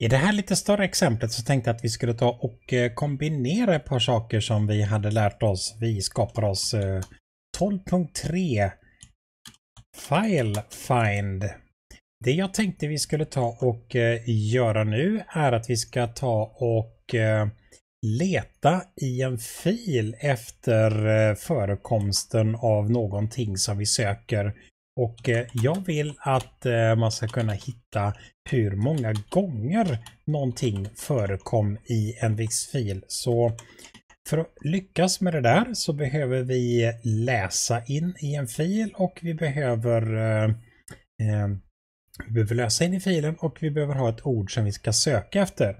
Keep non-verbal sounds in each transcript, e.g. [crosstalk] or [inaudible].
I det här lite större exemplet så tänkte jag att vi skulle ta och eh, kombinera ett par saker som vi hade lärt oss. Vi skapar oss 12.3 eh, File Find. Det jag tänkte vi skulle ta och eh, göra nu är att vi ska ta och leta i en fil efter förekomsten av någonting som vi söker och eh, jag vill att eh, man ska kunna hitta hur många gånger någonting förekom i en viss fil. Så för att lyckas med det där så behöver vi läsa in i en fil och vi behöver eh, eh vi behöver läsa in i filen och vi behöver ha ett ord som vi ska söka efter.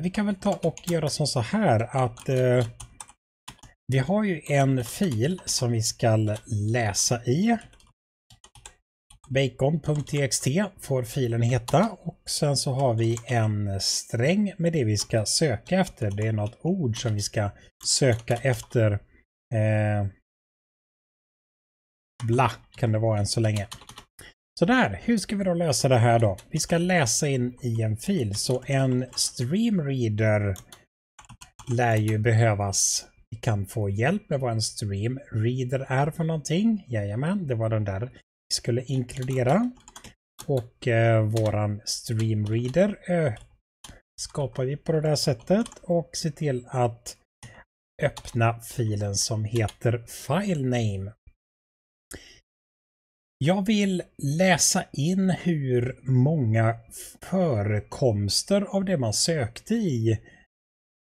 vi kan väl ta och göra som så här att vi har ju en fil som vi ska läsa i bacon.txt får filen heta och sen så har vi en sträng med det vi ska söka efter. Det är något ord som vi ska söka efter. Eh, bla kan det vara än så länge. Så där, hur ska vi då lösa det här då? Vi ska läsa in i en fil så en streamreader lär ju behövas. Vi kan få hjälp med vad en streamreader är för någonting. Jajamän, det var den där skulle inkludera. Och eh, våran streamreader eh, skapar vi på det där sättet och se till att öppna filen som heter FileName. Jag vill läsa in hur många förekomster av det man sökte i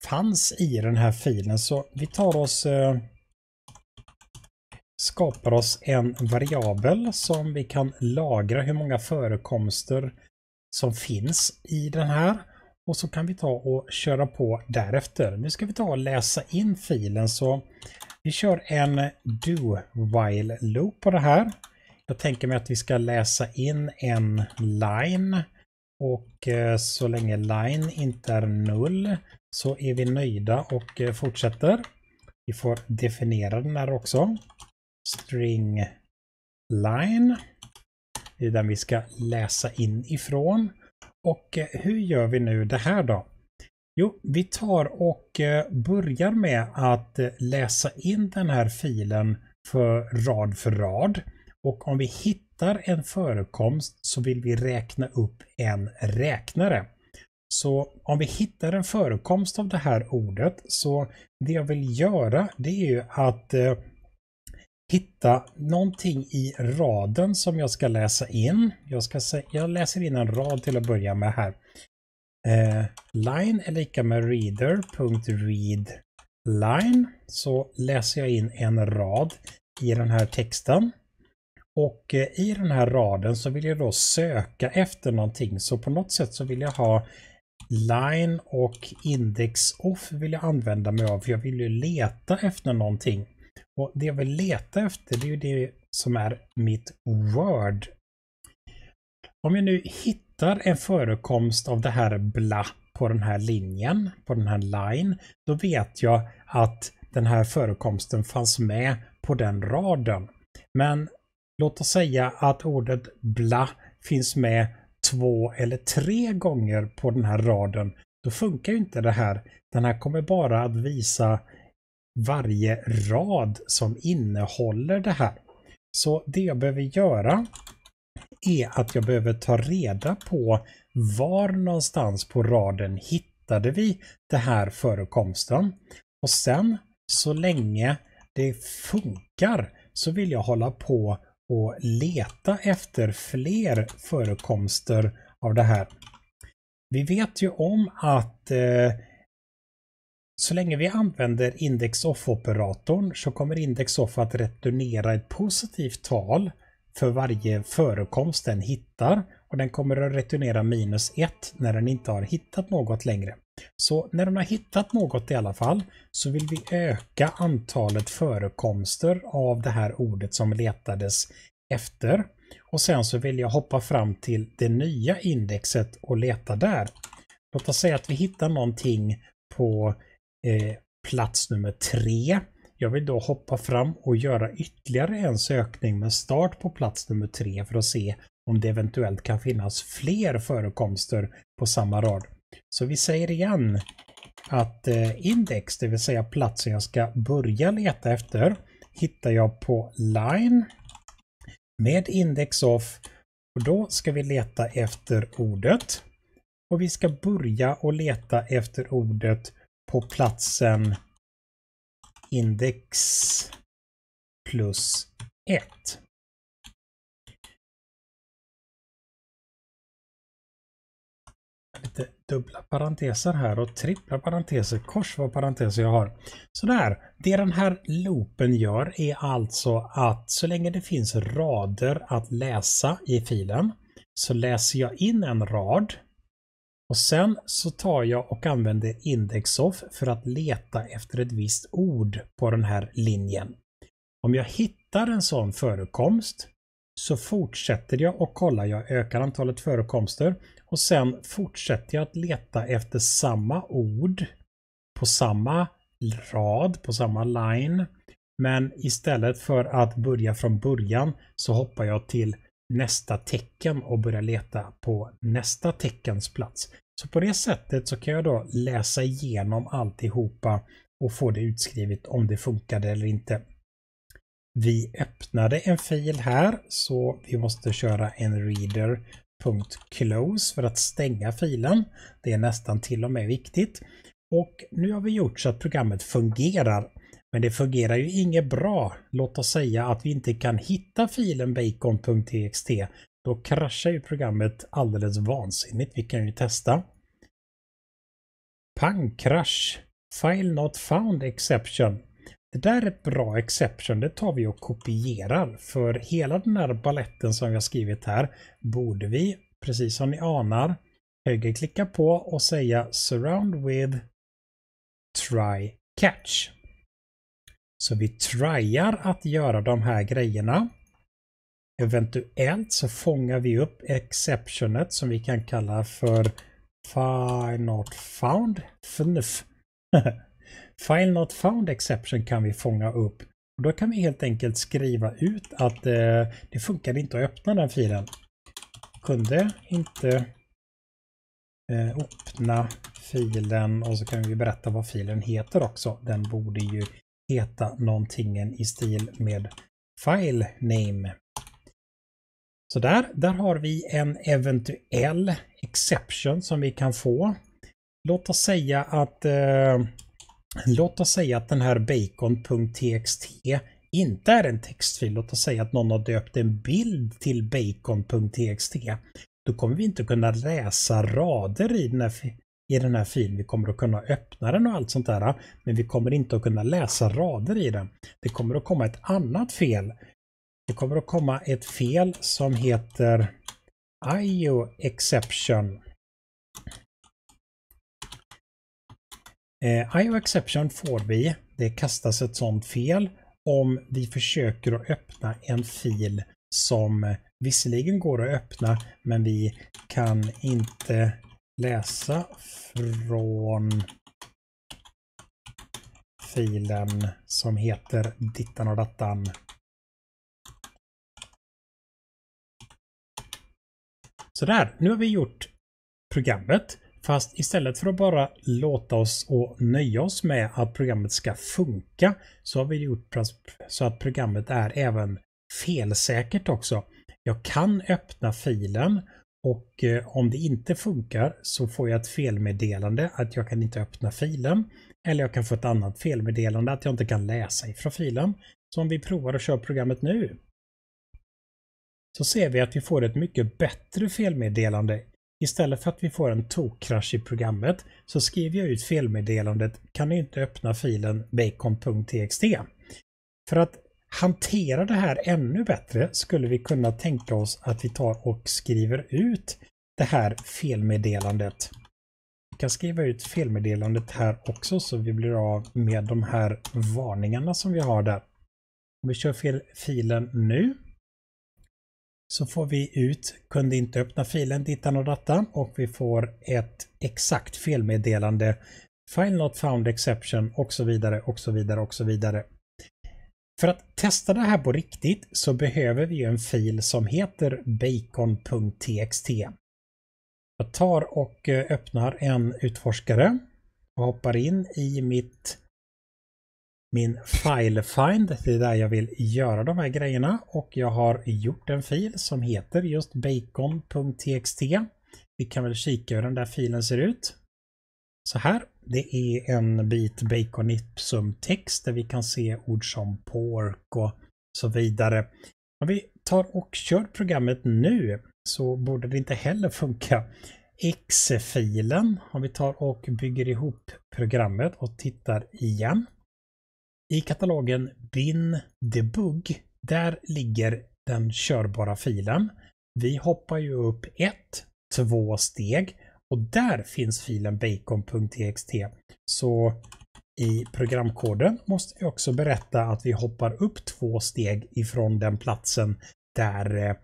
fanns i den här filen. Så vi tar oss eh, skapar oss en variabel som vi kan lagra hur många förekomster som finns i den här. Och så kan vi ta och köra på därefter. Nu ska vi ta och läsa in filen så vi kör en do-while-loop på det här. Jag tänker mig att vi ska läsa in en line och eh, så länge line inte är null så är vi nöjda och eh, fortsätter. Vi får definiera den här också string line. Det är den vi ska läsa in ifrån. Och eh, hur gör vi nu det här då? Jo, vi tar och eh, börjar med att eh, läsa in den här filen för rad för rad. Och om vi hittar en förekomst så vill vi räkna upp en räknare. Så om vi hittar en förekomst av det här ordet så det jag vill göra det är ju att hitta någonting i raden som jag ska läsa in. Jag, ska jag läser in en rad till att börja med här. Eh, line är lika med reader.readline. Så läser jag in en rad i den här texten. Och eh, i den här raden så vill jag då söka efter någonting. Så på något sätt så vill jag ha line och index off vill jag använda mig av. För jag vill ju leta efter någonting. Och Det jag vill leta efter det är ju det som är mitt word. Om jag nu hittar en förekomst av det här bla på den här linjen, på den här line, då vet jag att den här förekomsten fanns med på den raden. Men låt oss säga att ordet bla finns med två eller tre gånger på den här raden, då funkar inte det här. Den här kommer bara att visa varje rad som innehåller det här. Så det jag behöver göra är att jag behöver ta reda på var någonstans på raden hittade vi det här förekomsten. Och sen så länge det funkar så vill jag hålla på och leta efter fler förekomster av det här. Vi vet ju om att eh, så länge vi använder indexoff-operatorn så kommer indexoff att returnera ett positivt tal för varje förekomst den hittar och den kommer att returnera minus 1 när den inte har hittat något längre. Så när den har hittat något i alla fall så vill vi öka antalet förekomster av det här ordet som letades efter. Och sen så vill jag hoppa fram till det nya indexet och leta där. Låt oss säga att vi hittar någonting på Eh, plats nummer tre. Jag vill då hoppa fram och göra ytterligare en sökning med start på plats nummer tre för att se om det eventuellt kan finnas fler förekomster på samma rad. Så vi säger igen att eh, index, det vill säga platsen jag ska börja leta efter, hittar jag på line med index off och då ska vi leta efter ordet. Och vi ska börja och leta efter ordet på platsen index plus 1. Lite dubbla parenteser här och trippla parenteser, kors vad parenteser jag har. Sådär, det den här loopen gör är alltså att så länge det finns rader att läsa i filen så läser jag in en rad och sen så tar jag och använder indexoff för att leta efter ett visst ord på den här linjen. Om jag hittar en sån förekomst så fortsätter jag och kollar. Jag ökar antalet förekomster och sen fortsätter jag att leta efter samma ord på samma rad, på samma line. Men istället för att börja från början så hoppar jag till nästa tecken och börja leta på nästa teckens plats. Så på det sättet så kan jag då läsa igenom alltihopa och få det utskrivet om det funkade eller inte. Vi öppnade en fil här så vi måste köra en reader.close för att stänga filen. Det är nästan till och med viktigt. Och nu har vi gjort så att programmet fungerar men det fungerar ju inget bra. Låt oss säga att vi inte kan hitta filen bacon.txt. Då kraschar ju programmet alldeles vansinnigt. Vi kan ju testa. Pangkrasch. File not found exception. Det där är ett bra exception. Det tar vi och kopierar. För hela den här balletten som jag skrivit här borde vi, precis som ni anar, högerklicka på och säga surround with try catch. Så vi tryar att göra de här grejerna. Eventuellt så fångar vi upp exceptionet som vi kan kalla för file not found. FNF. [laughs] file not found exception kan vi fånga upp. Och då kan vi helt enkelt skriva ut att eh, det funkar inte att öppna den filen. Kunde inte eh, öppna filen och så kan vi berätta vad filen heter också. Den borde ju heta någonting i stil med file name. Så där, där har vi en eventuell exception som vi kan få. Låt oss säga att eh, Låt oss säga att den här bacon.txt inte är en textfil. Låt oss säga att någon har döpt en bild till bacon.txt. Då kommer vi inte kunna läsa rader i den här i den här filen. Vi kommer att kunna öppna den och allt sånt där. Men vi kommer inte att kunna läsa rader i den. Det kommer att komma ett annat fel. Det kommer att komma ett fel som heter IO exception. Eh, IO exception får vi. Det kastas ett sånt fel om vi försöker att öppna en fil som visserligen går att öppna men vi kan inte läsa från filen som heter dittan och dattan. Sådär, nu har vi gjort programmet. Fast istället för att bara låta oss och nöja oss med att programmet ska funka så har vi gjort så att programmet är även felsäkert också. Jag kan öppna filen och eh, om det inte funkar så får jag ett felmeddelande att jag kan inte öppna filen. Eller jag kan få ett annat felmeddelande att jag inte kan läsa ifrån filen. Så om vi provar att köra programmet nu så ser vi att vi får ett mycket bättre felmeddelande. Istället för att vi får en tokkrasch i programmet så skriver jag ut felmeddelandet Kan du inte öppna filen bacon.txt? För att hantera det här ännu bättre skulle vi kunna tänka oss att vi tar och skriver ut det här felmeddelandet. Vi kan skriva ut felmeddelandet här också så vi blir av med de här varningarna som vi har där. Om vi kör fel filen nu så får vi ut kunde inte öppna filen dittan och dattan och vi får ett exakt felmeddelande File not found exception och så vidare och så vidare och så vidare. För att testa det här på riktigt så behöver vi en fil som heter bacon.txt. Jag tar och eh, öppnar en utforskare och hoppar in i mitt min file find. Det är där jag vill göra de här grejerna och jag har gjort en fil som heter just bacon.txt. Vi kan väl kika hur den där filen ser ut. Så här det är en bit Bacon Ipsum-text där vi kan se ord som pork och så vidare. Om vi tar och kör programmet nu så borde det inte heller funka. Exe-filen, om vi tar och bygger ihop programmet och tittar igen. I katalogen bin debug, där ligger den körbara filen. Vi hoppar ju upp ett, två steg och där finns filen bacon.txt. Så i programkoden måste vi också berätta att vi hoppar upp två steg ifrån den platsen där eh,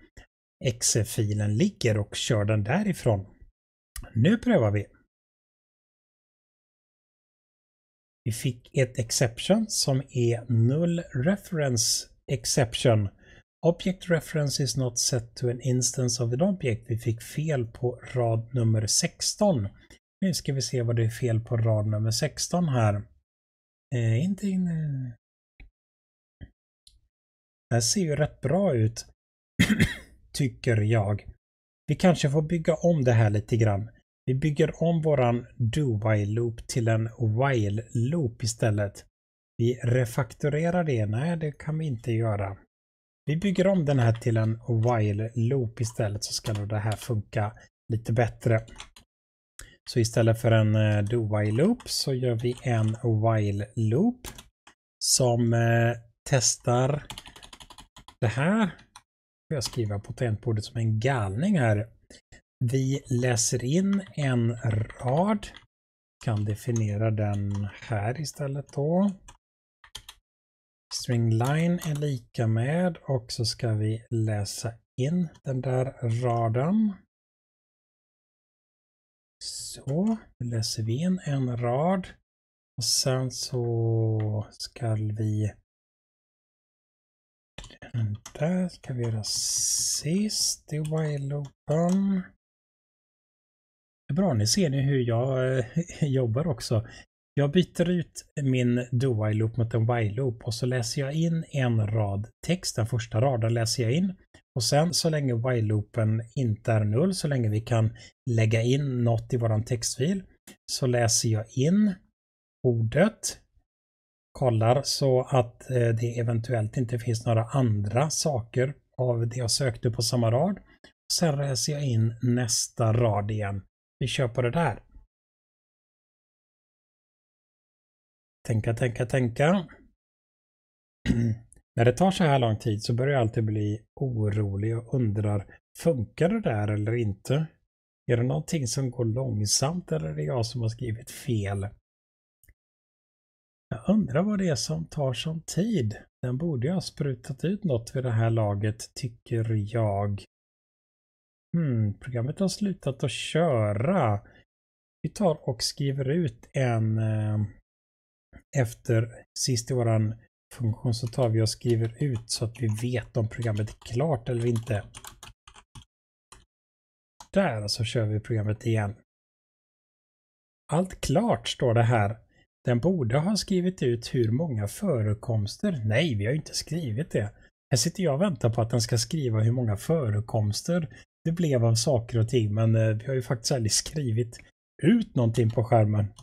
exe-filen ligger och kör den därifrån. Nu prövar vi. Vi fick ett exception som är null reference exception Object reference is not set to an instance of an object. Vi fick fel på rad nummer 16. Nu ska vi se vad det är fel på rad nummer 16 här. Eh, inte in... Det här ser ju rätt bra ut, [clears throat] tycker jag. Vi kanske får bygga om det här lite grann. Vi bygger om våran do-while-loop till en while-loop istället. Vi refaktorerar det. Nej, det kan vi inte göra. Vi bygger om den här till en while loop istället så ska det här funka lite bättre. Så istället för en eh, do while loop så gör vi en while loop som eh, testar det här. Jag skriver på tangentbordet som en galning här. Vi läser in en rad. Kan definiera den här istället då string line är lika med och så ska vi läsa in den där raden. Så, nu läser vi in en rad. Och sen så ska vi den där ska vi göra sist i while-loopen. Bra, ni ser nu hur jag eh, [laughs] jobbar också. Jag byter ut min do while loop mot en while loop och så läser jag in en rad text, den första raden läser jag in. Och sen så länge while loopen inte är null, så länge vi kan lägga in något i våran textfil, så läser jag in ordet, kollar så att eh, det eventuellt inte finns några andra saker av det jag sökte på samma rad. Sen läser jag in nästa rad igen. Vi kör på det där. tänka, tänka, tänka. [clears throat] När det tar så här lång tid så börjar jag alltid bli orolig och undrar, funkar det där eller inte? Är det någonting som går långsamt eller är det jag som har skrivit fel? Jag undrar vad det är som tar sån tid. Den borde jag ha sprutat ut något vid det här laget, tycker jag. Hmm, programmet har slutat att köra. Vi tar och skriver ut en eh, efter sist i våran funktion så tar vi och skriver ut så att vi vet om programmet är klart eller inte. Där så kör vi programmet igen. Allt klart står det här. Den borde ha skrivit ut hur många förekomster. Nej, vi har inte skrivit det. Här sitter jag och väntar på att den ska skriva hur många förekomster det blev av saker och ting, men eh, vi har ju faktiskt aldrig skrivit ut någonting på skärmen.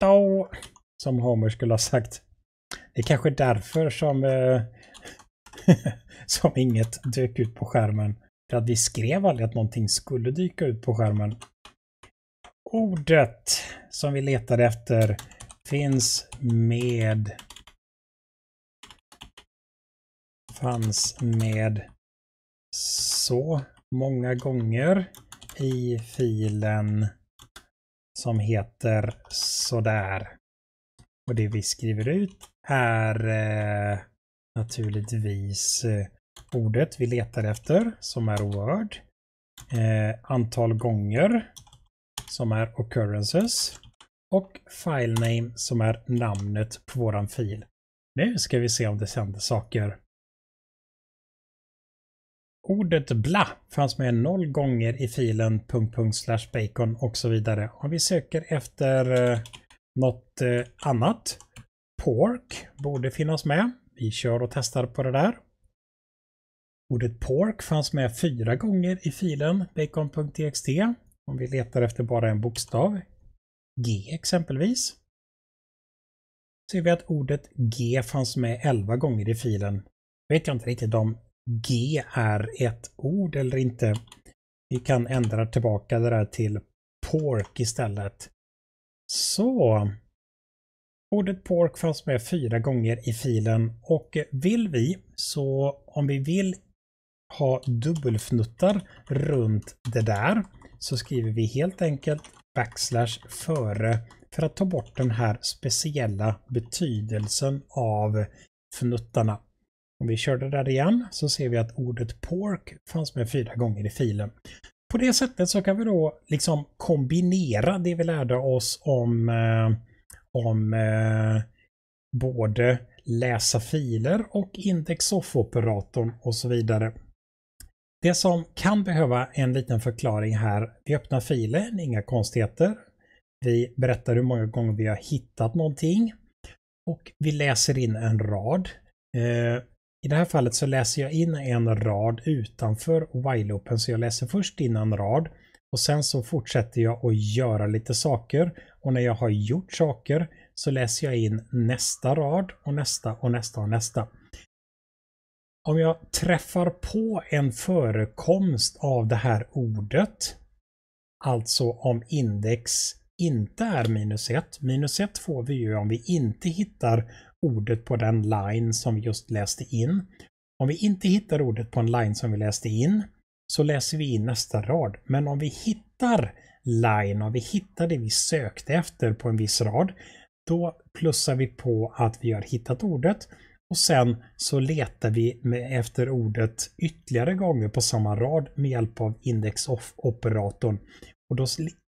Då som Homer skulle ha sagt. Det är kanske därför som, eh, [laughs] som inget dök ut på skärmen. För att vi skrev aldrig att någonting skulle dyka ut på skärmen. Ordet som vi letade efter finns med fanns med så många gånger i filen som heter sådär. Och det vi skriver ut är eh, naturligtvis eh, ordet vi letar efter som är word. Eh, antal gånger som är occurrences och filename som är namnet på våran fil. Nu ska vi se om det händer saker. Ordet bla fanns med noll gånger i filen bacon och så vidare. Om vi söker efter något eh, annat. Pork borde finnas med. Vi kör och testar på det där. Ordet pork fanns med fyra gånger i filen bacon.txt om vi letar efter bara en bokstav. G exempelvis. Ser vi att ordet G fanns med elva gånger i filen. Vet jag inte riktigt om G är ett ord eller inte. Vi kan ändra tillbaka det där till pork istället. Så. Ordet pork fanns med fyra gånger i filen och vill vi så om vi vill ha dubbelfnuttar runt det där så skriver vi helt enkelt backslash före för att ta bort den här speciella betydelsen av fnuttarna. Om vi kör det där igen så ser vi att ordet pork fanns med fyra gånger i filen på det sättet så kan vi då liksom kombinera det vi lärde oss om, eh, om eh, både läsa filer och index operatorn och så vidare. Det som kan behöva en liten förklaring här, vi öppnar filen, inga konstigheter. Vi berättar hur många gånger vi har hittat någonting och vi läser in en rad. Eh, i det här fallet så läser jag in en rad utanför while-loopen, så jag läser först in en rad och sen så fortsätter jag att göra lite saker och när jag har gjort saker så läser jag in nästa rad och nästa och nästa och nästa. Om jag träffar på en förekomst av det här ordet, alltså om index inte är minus 1, minus 1 får vi ju om vi inte hittar ordet på den line som vi just läste in. Om vi inte hittar ordet på en line som vi läste in så läser vi in nästa rad. Men om vi hittar line, om vi hittar det vi sökte efter på en viss rad, då plussar vi på att vi har hittat ordet och sen så letar vi efter ordet ytterligare gånger på samma rad med hjälp av index off-operatorn. Och då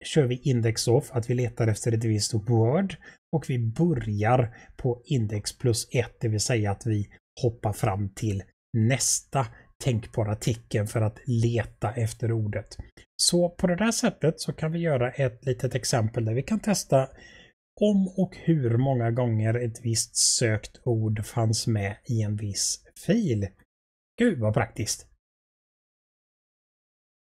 kör vi index off, att vi letar efter ett visst word och vi börjar på index plus 1, det vill säga att vi hoppar fram till nästa tänkbara tecken för att leta efter ordet. Så på det där sättet så kan vi göra ett litet exempel där vi kan testa om och hur många gånger ett visst sökt ord fanns med i en viss fil. Gud vad praktiskt!